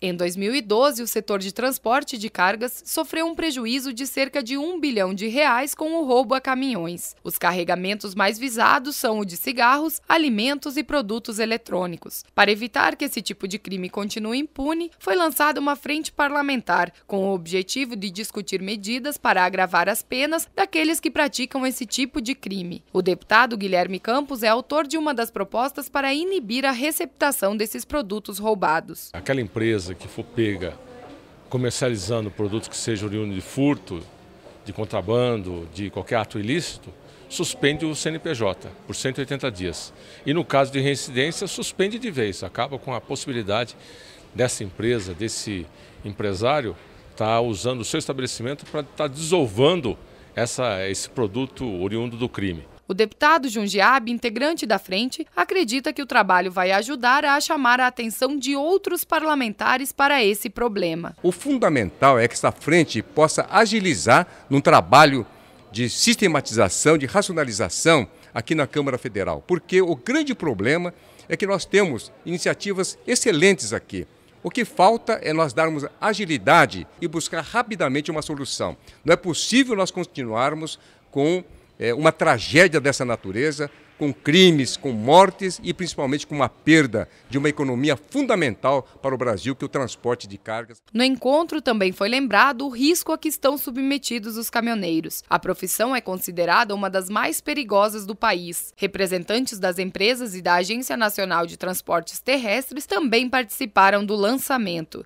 Em 2012, o setor de transporte de cargas sofreu um prejuízo de cerca de 1 bilhão de reais com o roubo a caminhões. Os carregamentos mais visados são o de cigarros, alimentos e produtos eletrônicos. Para evitar que esse tipo de crime continue impune, foi lançada uma frente parlamentar com o objetivo de discutir medidas para agravar as penas daqueles que praticam esse tipo de crime. O deputado Guilherme Campos é autor de uma das propostas para inibir a receptação desses produtos roubados. Aquela empresa empresa que for pega comercializando produtos que sejam oriundos de furto, de contrabando, de qualquer ato ilícito, suspende o CNPJ por 180 dias. E no caso de reincidência, suspende de vez, acaba com a possibilidade dessa empresa, desse empresário, estar tá usando o seu estabelecimento para estar tá desovando essa, esse produto oriundo do crime. O deputado Jundiabe, integrante da frente, acredita que o trabalho vai ajudar a chamar a atenção de outros parlamentares para esse problema. O fundamental é que essa frente possa agilizar num trabalho de sistematização, de racionalização aqui na Câmara Federal, porque o grande problema é que nós temos iniciativas excelentes aqui. O que falta é nós darmos agilidade e buscar rapidamente uma solução. Não é possível nós continuarmos com é, uma tragédia dessa natureza, com crimes, com mortes e principalmente com uma perda de uma economia fundamental para o Brasil, que é o transporte de cargas. No encontro também foi lembrado o risco a que estão submetidos os caminhoneiros. A profissão é considerada uma das mais perigosas do país. Representantes das empresas e da Agência Nacional de Transportes Terrestres também participaram do lançamento.